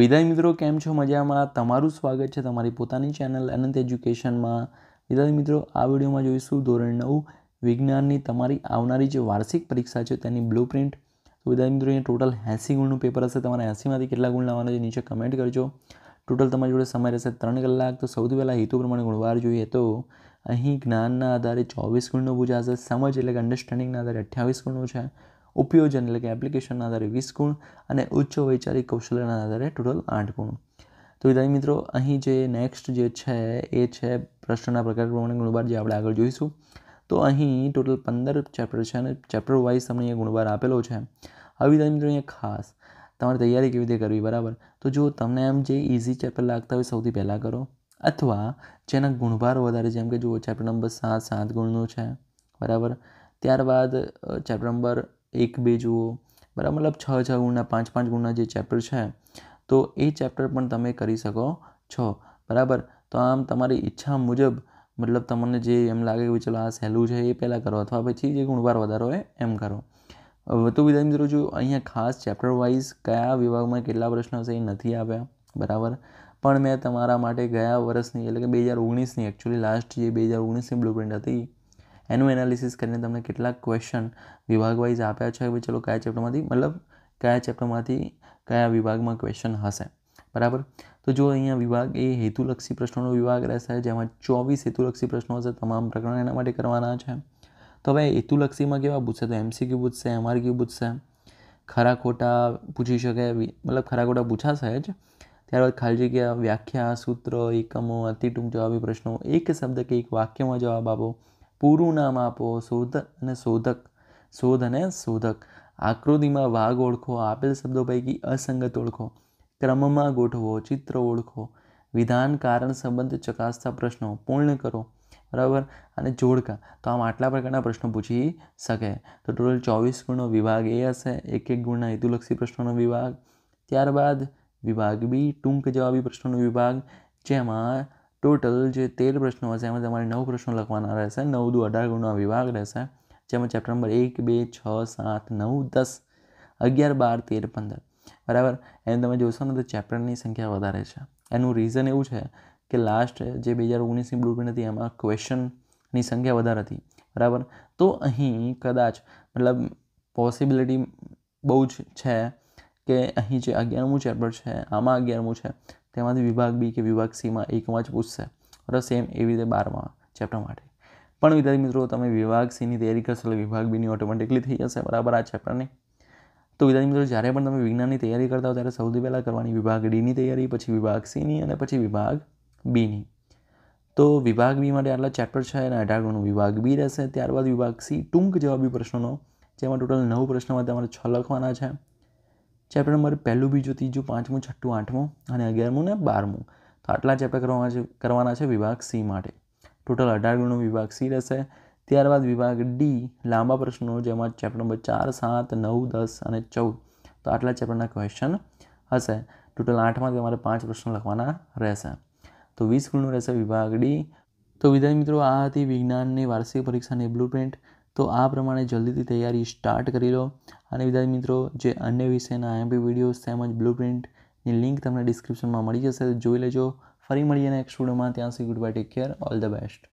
વિદાય મિત્રો કેમ છો મજામાં તમારું સ્વાગત છે તમારી પોતાની ચેનલ અનંત એજ્યુકેશનમાં વિદાય મિત્રો આ વિડીયોમાં જોઈશું ધોરણ નવ વિજ્ઞાનની તમારી આવનારી જે વાર્ષિક પરીક્ષા છે તેની બ્લુ પ્રિન્ટ તો વિદાય મિત્રો અહીંયા ટોટલ એંસી ગુણનું પેપર હશે તમારે એંસીમાંથી કેટલા ગુણ લાવવાના છે નીચે કમેન્ટ કરજો ટોટલ તમારી જોડે સમય રહેશે ત્રણ કલાક તો સૌથી પહેલાં હેતુ પ્રમાણે ગુણવાર જોઈએ તો અહીં જ્ઞાનના આધારે ચોવીસ ગુણનો હશે સમજ એટલે કે અંડરસ્ટેન્ડિંગના આધારે અઠ્યાવીસ ગુણો છે ઉપયોજન એટલે કે એપ્લિકેશનના આધારે વીસ ગુણ અને ઉચ્ચ વૈચારિક કૌશલ્યના આધારે ટોટલ આઠ ગુણ તો વિદ્યાર્થી મિત્રો અહીં જે નેક્સ્ટ જે છે એ છે પ્રશ્નના પ્રકાર પ્રમાણે ગુણબાર જે આપણે આગળ જોઈશું તો અહીં ટોટલ પંદર ચેપ્ટર છે અને ચેપ્ટર વાઇઝ તમને અહીંયા ગુણવાર આપેલો છે હવે વિદ્યાર્થી મિત્રો અહીંયા ખાસ તમારે તૈયારી કેવી રીતે કરવી બરાબર તો જો તમને આમ જે ઇઝી ચેપ્ટર લાગતા હોય સૌથી પહેલાં કરો અથવા જેના ગુણભાર વધારે જેમ કે જુઓ ચેપ્ટર નંબર સાત સાત ગુણનો છે બરાબર ત્યારબાદ ચેપ્ટર નંબર એક બે જુઓ બરાબર મતલબ છ છ ગુણના પાંચ પાંચ ગુણના જે ચેપ્ટર છે તો એ ચેપ્ટર પણ તમે કરી શકો છો બરાબર તો આમ તમારી ઈચ્છા મુજબ મતલબ તમને જે એમ લાગે કે ચલો આ સહેલું છે એ પહેલાં કરો અથવા પછી જે ગુણવાર વધારો હોય એમ કરો વધુ વિદ્યાર્થી મિત્રો જો અહીંયા ખાસ ચેપ્ટર વાઇઝ કયા વિભાગમાં કેટલા પ્રશ્નો હશે એ નથી આવ્યા બરાબર પણ મેં તમારા માટે ગયા વર્ષની એટલે કે બે હજાર ઓગણીસની એકચ્યુઅલી લાસ્ટ જે બે હજાર ઓગણીસની બ્લુ હતી એનું એનાલિસિસ કરીને તમને કેટલાક ક્વેશ્ચન વિભાગ વાઇઝ આપ્યા છે કે ચલો કયા ચેપ્ટરમાંથી મતલબ કયા ચેપ્ટરમાંથી કયા વિભાગમાં ક્વેશ્ચન હશે બરાબર તો જો અહીંયા વિભાગ એ હેતુલક્ષી પ્રશ્નોનો વિભાગ રહેશે જેમાં ચોવીસ હેતુલક્ષી પ્રશ્નો હશે તમામ પ્રકરણ એના માટે કરવાના છે તો હવે હેતુલક્ષીમાં કેવા પૂછશે તો એમસી એમસીક્યુ પૂછશે એમઆરક્યુ પૂછશે ખરા ખોટા પૂછી શકે મતલબ ખરા ખોટા પૂછાશે જ ત્યારબાદ ખાલી જગ્યા વ્યાખ્યા સૂત્ર એકમો અતિ ટૂંક જવાબી પ્રશ્નો એક શબ્દ કે એક વાક્યમાં જવાબ આપો પૂરું નામ આપો શોધ અને શોધક શોધ અને શોધક આકૃતિમાં વાઘ ઓળખો આપેલ શબ્દો પૈકી અસંગત ઓળખો ક્રમમાં ગોઠવો ચિત્ર ઓળખો વિધાન કારણ સંબંધ ચકાસતા પ્રશ્નો પૂર્ણ કરો બરાબર અને જોડકા તો આમ આટલા પ્રકારના પ્રશ્નો પૂછી શકે તો ટોટલ ચોવીસ ગુણનો વિભાગ એ હશે એક એક ગુણના હેતુલક્ષી પ્રશ્નોનો વિભાગ ત્યારબાદ વિભાગ બી ટૂંક જવાબી પ્રશ્નોનો વિભાગ જેમાં ટોટલ જે તેર પ્રશ્નો હશે એમાં તમારે નવ પ્રશ્નો લખવાના રહેશે નવ દુ અઢાર ગુણનો વિભાગ રહેશે જેમાં ચેપ્ટર નંબર એક બે છ સાત નવ દસ અગિયાર બાર તેર પંદર બરાબર એને તમે જોશો ને તો ચેપ્ટરની સંખ્યા વધારે છે એનું રીઝન એવું છે કે લાસ્ટ જે બે હજાર ઓગણીસની બ્લુપ્રિન્ટ હતી એમાં ક્વેશ્ચનની સંખ્યા વધારે હતી બરાબર તો અહીં કદાચ મતલબ પોસિબિલિટી બહુ જ છે કે અહીં જે અગિયારમું ચેપ્ટર છે આમાં અગિયારમું છે તેમાંથી વિભાગ બી કે વિભાગ સીમાં એકમાં જ પૂછશે બરાબર સેમ એવી રીતે બારમાં ચેપ્ટર માટે પણ વિદ્યાર્થી મિત્રો તમે વિભાગ સીની તૈયારી કરશો એટલે વિભાગ બીની ઓટોમેટિકલી થઈ જશે બરાબર આ ચેપ્ટરની તો વિદ્યાર્થી મિત્રો જ્યારે પણ તમે વિજ્ઞાનની તૈયારી કરતા હો ત્યારે સૌથી પહેલાં કરવાની વિભાગ ડીની તૈયારી પછી વિભાગ સીની અને પછી વિભાગ બીની તો વિભાગ બી માટે આટલા ચેપ્ટર છે અને અઢાર ગુણનું વિભાગ બી રહેશે ત્યારબાદ વિભાગ સી ટૂંક જવાબી પ્રશ્નોનો જેમાં ટોટલ નવ પ્રશ્નોમાં તમારે છ લખવાના છે ચેપ્ટર નંબર પહેલું બીજું ત્રીજું પાંચમું છઠ્ઠું આઠમું અને અગિયારમું ને બારમું તો આટલા ચેપ્ટર કરવાના છે કરવાના છે વિભાગ સી માટે ટોટલ અઢાર ગુણનો વિભાગ સી રહેશે ત્યારબાદ વિભાગ ડી લાંબા પ્રશ્નો જેમાં ચેપ્ટર નંબર ચાર સાત નવ દસ અને ચૌદ તો આટલા ચેપ્ટરના ક્વેશ્ચન હશે ટોટલ આઠમાં તમારે પાંચ પ્રશ્નો લખવાના રહેશે તો વીસ ગુણનું રહેશે વિભાગ ડી તો વિદ્યાર્થી મિત્રો આ હતી વિજ્ઞાનની વાર્ષિક પરીક્ષાની બ્લુ પ્રિન્ટ તો આ પ્રમાણે જલ્દીથી તૈયારી સ્ટાર્ટ કરી લો અને વિદ્યાર્થી મિત્રો જે અન્ય વિષયના આઈએમપી વિડીયોઝ તેમજ બ્લુ પ્રિન્ટની લિંક તમને ડિસ્ક્રિપ્શનમાં મળી જશે જોઈ લેજો ફરી મળીએ નેક્સ્ટ વિડીયોમાં ત્યાં સુધી good bye take care all the best